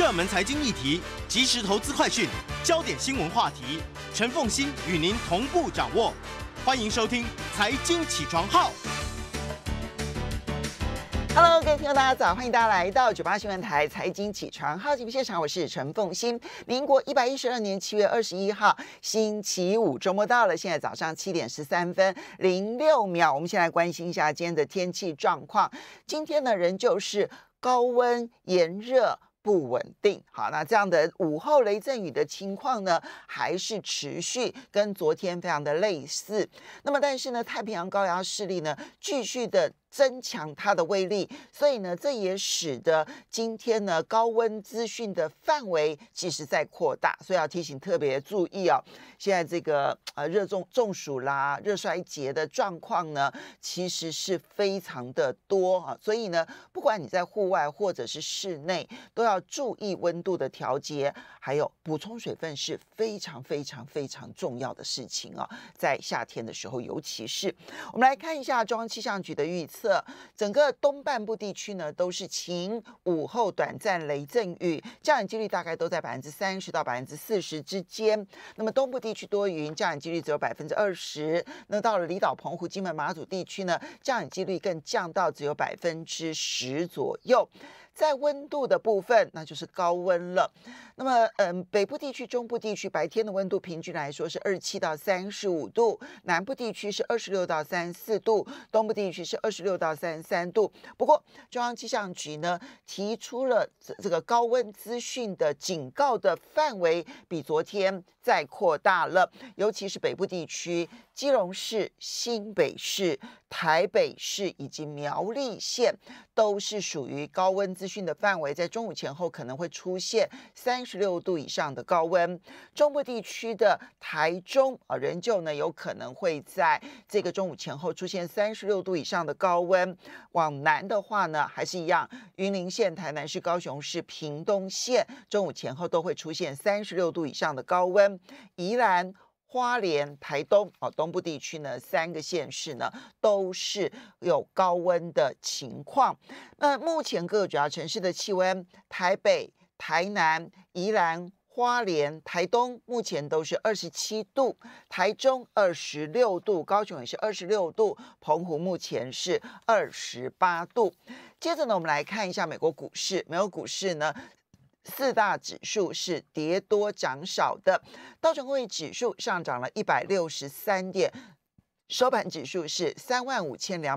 热门财经议题，即时投资快讯，焦点新闻话题，陈凤欣与您同步掌握。欢迎收听《财经起床号》。Hello，各位听众，大家早！欢迎大家来到九八新闻台《财经起床号》节目现场，我是陈凤欣。民国一百一十二年七月二十一号，星期五，周末到了，现在早上七点十三分零六秒。我们先来关心一下今天的天气状况。今天呢，仍旧是高温炎热。不稳定，好，那这样的午后雷阵雨的情况呢，还是持续，跟昨天非常的类似。那么，但是呢，太平洋高压势力呢，继续的。增强它的威力，所以呢，这也使得今天呢高温资讯的范围其实在扩大，所以要提醒特别注意哦。现在这个呃热中中暑啦、热衰竭的状况呢，其实是非常的多啊，所以呢，不管你在户外或者是室内，都要注意温度的调节，还有补充水分是非常非常非常重要的事情啊！在夏天的时候，尤其是我们来看一下中央气象局的预测。整个东半部地区呢，都是晴，午后短暂雷阵雨，降雨几率大概都在百分之三十到百分之四十之间。那么东部地区多云，降雨几率只有百分之二十。那到了离岛澎湖、金门、马祖地区呢，降雨几率更降到只有百分之十左右。在温度的部分，那就是高温了。那么，嗯，北部地区、中部地区白天的温度平均来说是二七到三十五度，南部地区是二十六到三十四度，东部地区是二十六到三十三度。不过，中央气象局呢提出了这个高温资讯的警告的范围比昨天再扩大了，尤其是北部地区，基隆市、新北市、台北市以及苗栗县。都是属于高温资讯的范围，在中午前后可能会出现三十六度以上的高温。中部地区的台中啊，仍旧呢有可能会在这个中午前后出现三十六度以上的高温。往南的话呢，还是一样，云林县、台南市、高雄市、屏东县中午前后都会出现三十六度以上的高温。宜兰。花莲、台东啊，东部地区呢，三个县市呢都是有高温的情况。那目前各主要城市的气温，台北、台南、宜兰花莲、台东目前都是二十七度，台中二十六度，高雄也是二十六度，澎湖目前是二十八度。接着呢，我们来看一下美国股市，美国股市呢。四大指数是跌多涨少的，道琼斯工业指数上涨了一百六十三点，收盘指数是三万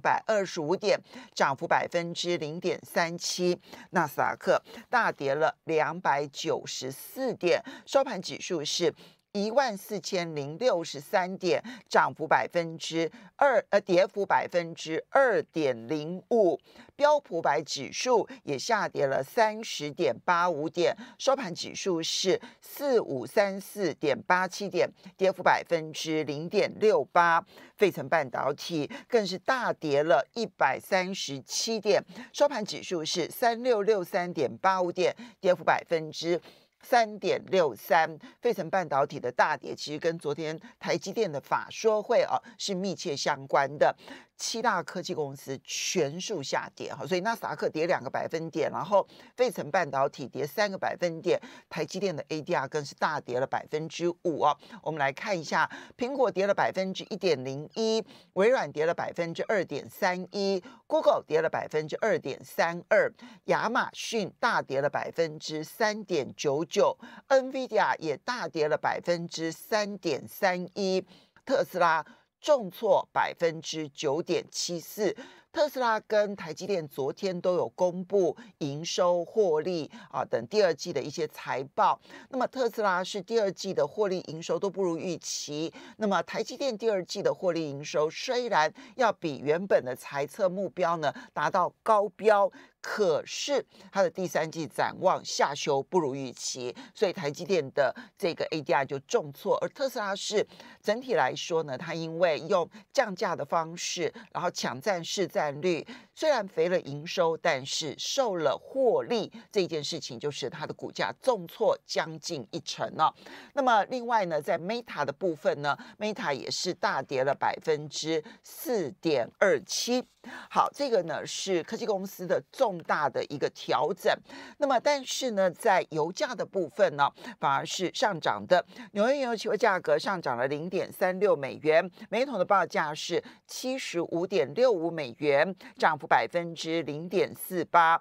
百二十五点，涨幅百分之零点三七。纳斯达克大跌了百九十四点，收盘指数是。一万四千零六十三点，涨幅百分之二，呃，跌幅百分之二点零五。标普百指数也下跌了三十点八五点，收盘指数是四五三四点八七点，跌幅百分之零点六八。费城半导体更是大跌了一百三十七点，收盘指数是三六六三点八五点，跌幅百分之。三点六三，费城半导体的大跌其实跟昨天台积电的法说会啊是密切相关的。七大科技公司全数下跌哈，所以纳斯达克跌两个百分点，然后费城半导体跌三个百分点，台积电的 ADR 更是大跌了百分之五啊。我们来看一下，苹果跌了百分之一点零一，微软跌了百分之二点三一，Google 跌了百分之二点三二，亚马逊大跌了百分之三点九。就 NVIDIA 也大跌了百分之三点三一，特斯拉重挫百分之九点七四。特斯拉跟台积电昨天都有公布营收、获利啊等第二季的一些财报。那么特斯拉是第二季的获利、营收都不如预期。那么台积电第二季的获利、营收虽然要比原本的财测目标呢达到高标。可是它的第三季展望下修不如预期，所以台积电的这个 ADR 就重挫，而特斯拉是整体来说呢，它因为用降价的方式，然后抢占市占率，虽然肥了营收，但是瘦了获利，这件事情就是它的股价重挫将近一成哦。那么另外呢，在 Meta 的部分呢，Meta 也是大跌了百分之四点二七。好，这个呢是科技公司的重。重大的一个调整，那么但是呢，在油价的部分呢，反而是上涨的。纽约原油期货价格上涨了零点三六美元，每桶的报价是七十五点六五美元，涨幅百分之零点四八。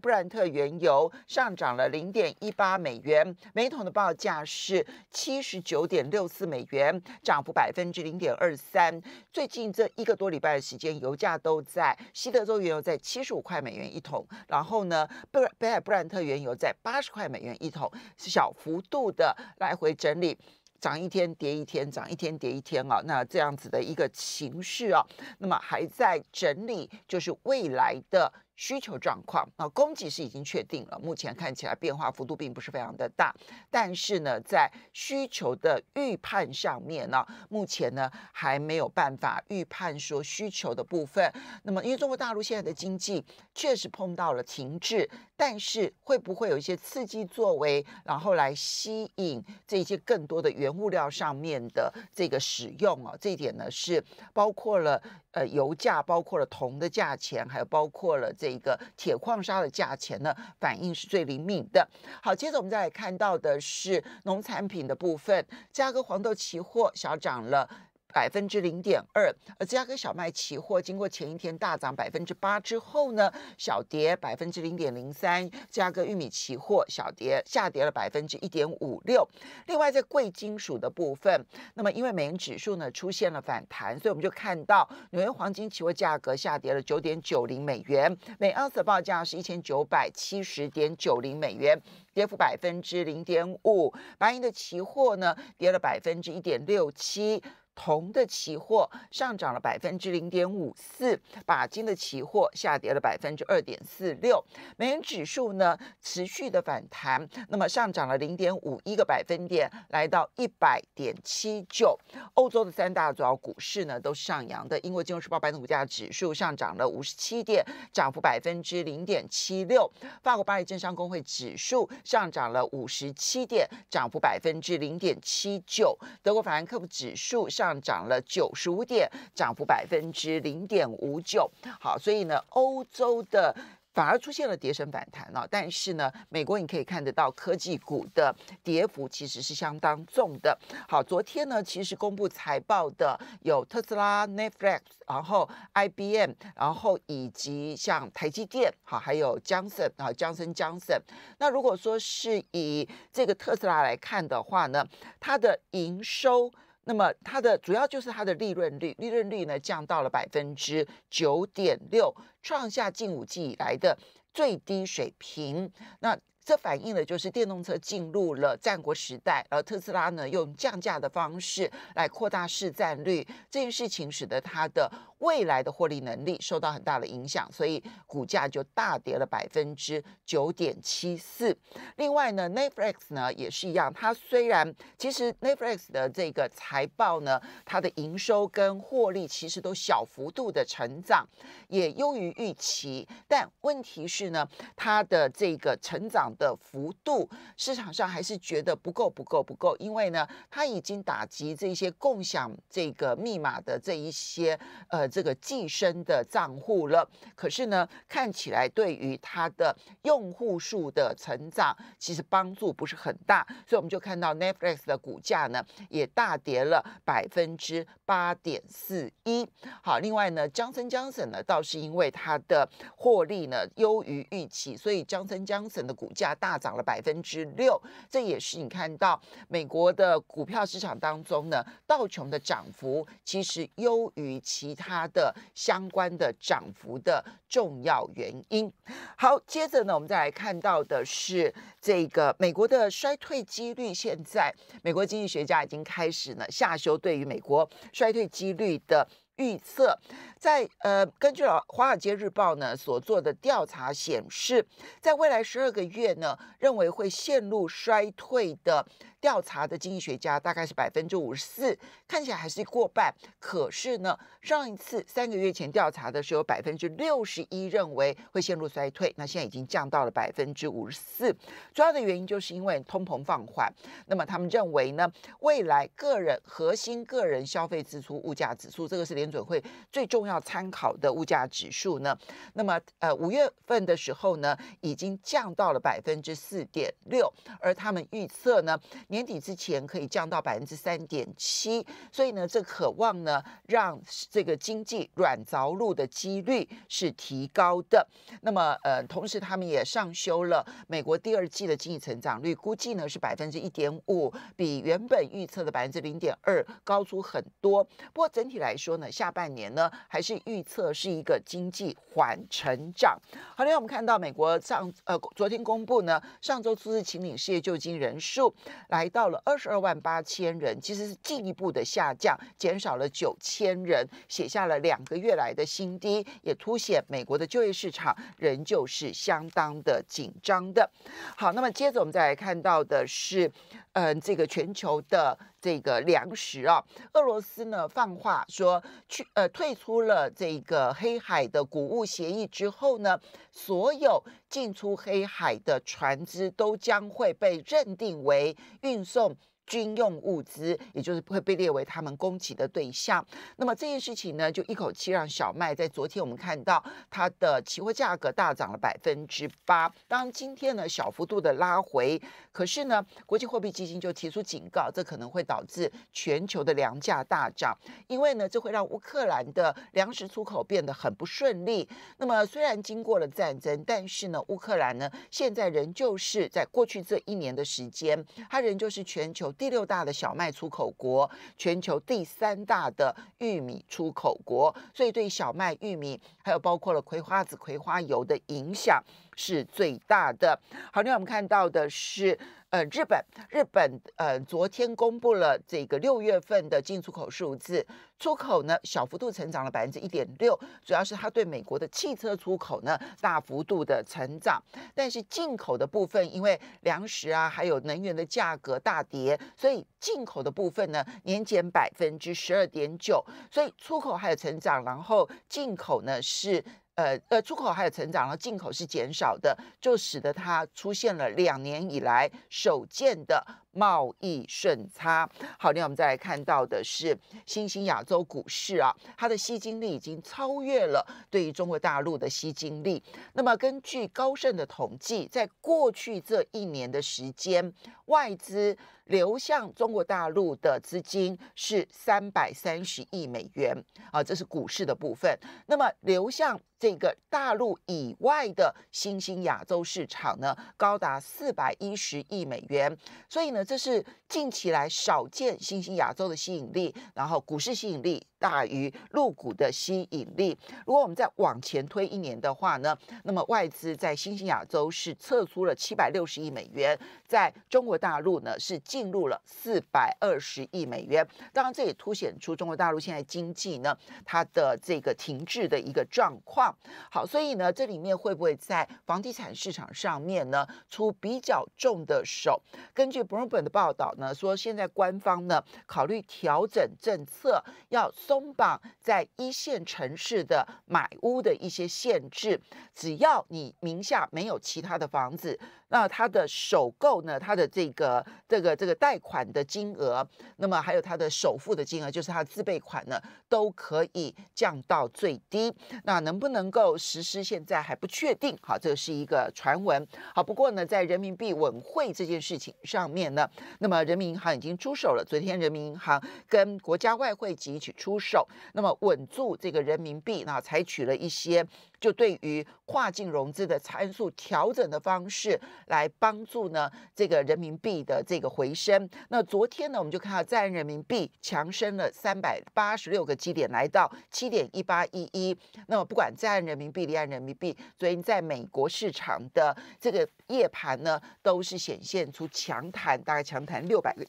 布兰特原油上涨了零点一八美元，每桶的报价是七十九点六四美元，涨幅百分之零点二三。最近这一个多礼拜的时间，油价都在西德州原油在七十五块美元一。桶，然后呢？北北海布兰特原油在八十块美元一桶，小幅度的来回整理，涨一天跌一天，涨一天跌一天啊，那这样子的一个情绪啊，那么还在整理，就是未来的。需求状况啊，供给是已经确定了，目前看起来变化幅度并不是非常的大，但是呢，在需求的预判上面呢，目前呢还没有办法预判说需求的部分。那么，因为中国大陆现在的经济确实碰到了停滞，但是会不会有一些刺激作为，然后来吸引这些更多的原物料上面的这个使用啊？这一点呢是包括了呃油价，包括了铜的价钱，还有包括了这。这一个铁矿砂的价钱呢，反应是最灵敏的。好，接着我们再来看到的是农产品的部分，价格黄豆期货小涨了。百分之零点二，而芝加哥小麦期货经过前一天大涨百分之八之后呢，小跌百分之零点零三；芝加哥玉米期货小跌，下跌了百分之一点五六。另外，在贵金属的部分，那么因为美元指数呢出现了反弹，所以我们就看到纽约黄金期货价格下跌了九点九零美元每盎司，报价是一千九百七十点九零美元，跌幅百分之零点五。白银的期货呢，跌了百分之一点六七。铜的期货上涨了百分之零点五四，钯金的期货下跌了百分之二点四六，美元指数呢持续的反弹，那么上涨了零点五一个百分点，来到一百点七九。欧洲的三大主要股市呢都上扬的，英国金融时报白铜股价指数上涨了五十七点，涨幅百分之零点七六；法国巴黎政商工会指数上涨了五十七点，涨幅百分之零点七九；德国法兰克福指数上。上涨了九十五点，涨幅百分之零点五九。好，所以呢，欧洲的反而出现了跌升反弹了。但是呢，美国你可以看得到科技股的跌幅其实是相当重的。好，昨天呢，其实公布财报的有特斯拉、Netflix，然后 IBM，然后以及像台积电，好，还有江森啊，江森江森。那如果说是以这个特斯拉来看的话呢，它的营收。那么它的主要就是它的利润率，利润率呢降到了百分之九点六，创下近五季以来的最低水平。那。这反映了就是电动车进入了战国时代，而特斯拉呢用降价的方式来扩大市占率，这件事情使得它的未来的获利能力受到很大的影响，所以股价就大跌了百分之九点七四。另外呢，Netflix 呢也是一样，它虽然其实 Netflix 的这个财报呢，它的营收跟获利其实都小幅度的成长，也优于预期，但问题是呢，它的这个成长。的幅度，市场上还是觉得不够、不够、不够，因为呢，它已经打击这些共享这个密码的这一些呃这个寄生的账户了。可是呢，看起来对于它的用户数的成长，其实帮助不是很大。所以我们就看到 Netflix 的股价呢，也大跌了百分之八点四一。好，另外呢，江森江森呢，倒是因为它的获利呢优于预期，所以江森江森的股价。大涨了百分之六，这也是你看到美国的股票市场当中呢道琼的涨幅其实优于其他的相关的涨幅的重要原因。好，接着呢，我们再来看到的是这个美国的衰退几率。现在，美国经济学家已经开始呢下修对于美国衰退几率的。预测，在呃，根据老《华尔街日报》呢所做的调查显示，在未来十二个月呢，认为会陷入衰退的。调查的经济学家大概是百分之五十四，看起来还是过半。可是呢，上一次三个月前调查的时候，百分之六十一认为会陷入衰退，那现在已经降到了百分之五十四。主要的原因就是因为通膨放缓。那么他们认为呢，未来个人核心个人消费支出物价指数，这个是联准会最重要参考的物价指数呢。那么呃，五月份的时候呢，已经降到了百分之四点六，而他们预测呢。年底之前可以降到百分之三点七，所以呢，这渴望呢让这个经济软着陆的几率是提高的。那么，呃，同时他们也上修了美国第二季的经济成长率，估计呢是百分之一点五，比原本预测的百分之零点二高出很多。不过整体来说呢，下半年呢还是预测是一个经济缓成长。好嘞，我们看到美国上呃昨天公布呢，上周初次请领失业救济人数。来到了二十二万八千人，其实是进一步的下降，减少了九千人，写下了两个月来的新低，也凸显美国的就业市场仍旧是相当的紧张的。好，那么接着我们再来看到的是。嗯，这个全球的这个粮食啊，俄罗斯呢放话说，去呃退出了这个黑海的谷物协议之后呢，所有进出黑海的船只都将会被认定为运送。军用物资，也就是会被列为他们攻击的对象。那么这件事情呢，就一口气让小麦在昨天我们看到它的期货价格大涨了百分之八。当今天呢，小幅度的拉回。可是呢，国际货币基金就提出警告，这可能会导致全球的粮价大涨，因为呢，这会让乌克兰的粮食出口变得很不顺利。那么虽然经过了战争，但是呢，乌克兰呢，现在仍旧是在过去这一年的时间，它仍旧是全球。第六大的小麦出口国，全球第三大的玉米出口国，所以对小麦、玉米，还有包括了葵花籽、葵花油的影响是最大的。好，另外我们看到的是。呃，日本，日本，呃，昨天公布了这个六月份的进出口数字，出口呢小幅度成长了百分之一点六，主要是它对美国的汽车出口呢大幅度的成长，但是进口的部分因为粮食啊还有能源的价格大跌，所以进口的部分呢年减百分之十二点九，所以出口还有成长，然后进口呢是。呃呃，出口还有成长，然后进口是减少的，就使得它出现了两年以来首见的。贸易顺差。好，那我们再来看到的是新兴亚洲股市啊，它的吸金力已经超越了对于中国大陆的吸金力。那么，根据高盛的统计，在过去这一年的时间，外资流向中国大陆的资金是三百三十亿美元啊，这是股市的部分。那么，流向这个大陆以外的新兴亚洲市场呢，高达四百一十亿美元。所以呢？这是近期来少见新兴亚洲的吸引力，然后股市吸引力大于陆股的吸引力。如果我们再往前推一年的话呢，那么外资在新兴亚洲是撤出了七百六十亿美元，在中国大陆呢是进入了四百二十亿美元。当然，这也凸显出中国大陆现在经济呢它的这个停滞的一个状况。好，所以呢，这里面会不会在房地产市场上面呢出比较重的手？根据 Bloomberg。的报道呢，说现在官方呢考虑调整政策，要松绑在一线城市的买屋的一些限制，只要你名下没有其他的房子。那它的首购呢？它的这个这个这个贷款的金额，那么还有它的首付的金额，就是它自备款呢，都可以降到最低。那能不能够实施？现在还不确定。好，这是一个传闻。好，不过呢，在人民币稳汇这件事情上面呢，那么人民银行已经出手了。昨天人民银行跟国家外汇局一起出手，那么稳住这个人民币。那采取了一些。就对于跨境融资的参数调整的方式，来帮助呢这个人民币的这个回升。那昨天呢，我们就看到在岸人民币强升了三百八十六个基点，来到七点一八一一。那不管在岸人民币、离岸人民币，所以在美国市场的这个夜盘呢，都是显现出强弹，大概强弹六百个。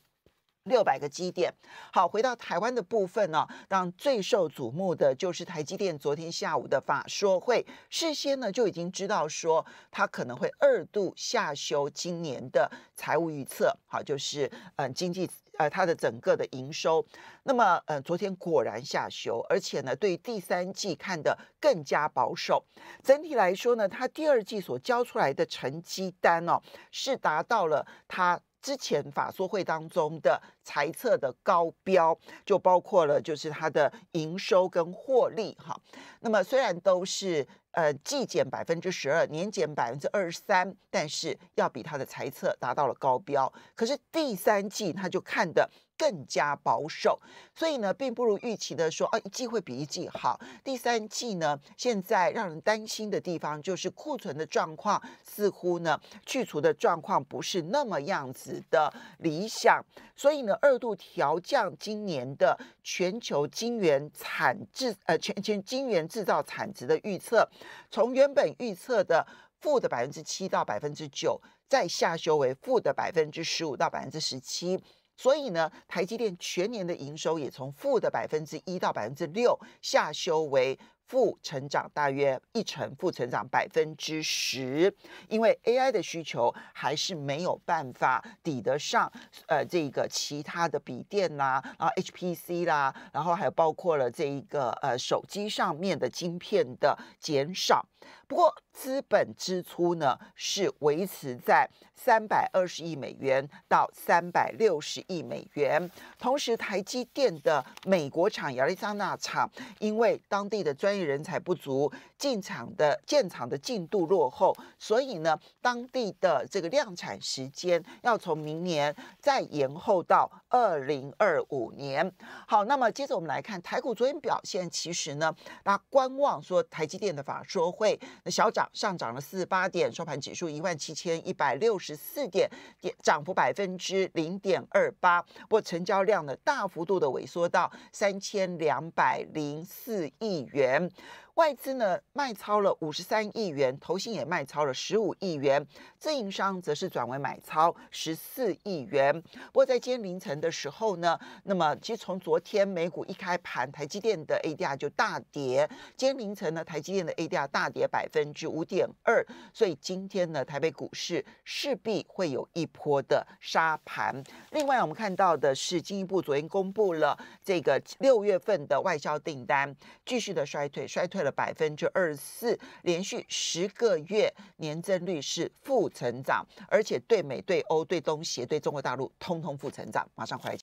六百个基点。好，回到台湾的部分呢，那最受瞩目的就是台积电昨天下午的法说会。事先呢就已经知道说，它可能会二度下修今年的财务预测。好，就是嗯经济呃它的整个的营收。那么呃昨天果然下修，而且呢对第三季看得更加保守。整体来说呢，它第二季所交出来的成绩单哦，是达到了它。之前法说会当中的猜测的高标，就包括了就是它的营收跟获利哈。那么虽然都是呃季减百分之十二，年减百分之二十三，但是要比它的猜测达到了高标。可是第三季他就看的。更加保守，所以呢，并不如预期的说，啊一季会比一季好。第三季呢，现在让人担心的地方就是库存的状况，似乎呢去除的状况不是那么样子的理想。所以呢，二度调降今年的全球金元产制，呃，全全金元制造产值的预测，从原本预测的负的百分之七到百分之九，再下修为负的百分之十五到百分之十七。所以呢，台积电全年的营收也从负的百分之一到百分之六下修为负，成长大约一成，负成长百分之十，因为 AI 的需求还是没有办法抵得上，呃，这个其他的笔电啦，啊 HPC 啦，然后还有包括了这一个呃手机上面的晶片的减少。不过资本支出呢是维持在三百二十亿美元到三百六十亿美元。同时，台积电的美国厂亚利桑那厂，因为当地的专业人才不足，建厂的建厂的进度落后，所以呢，当地的这个量产时间要从明年再延后到二零二五年。好，那么接着我们来看台股昨天表现，其实呢，大家观望说台积电的法说会。那小涨上涨了四八点，收盘指数一万七千一百六十四点，点涨幅百分之零点二八。不过成交量呢，大幅度的萎缩到三千两百零四亿元。外资呢卖超了五十三亿元，投信也卖超了十五亿元，自营商则是转为买超十四亿元。不过在今天凌晨的时候呢，那么其实从昨天美股一开盘，台积电的 ADR 就大跌，今天凌晨呢，台积电的 ADR 大跌百分之五点二，所以今天呢，台北股市势必会有一波的杀盘。另外，我们看到的是进一步昨天公布了这个六月份的外销订单继续的衰退，衰退了。百分之二十四，连续十个月年增率是负成长，而且对美、对欧、对东协、对中国大陆，通通负成长。马上回来。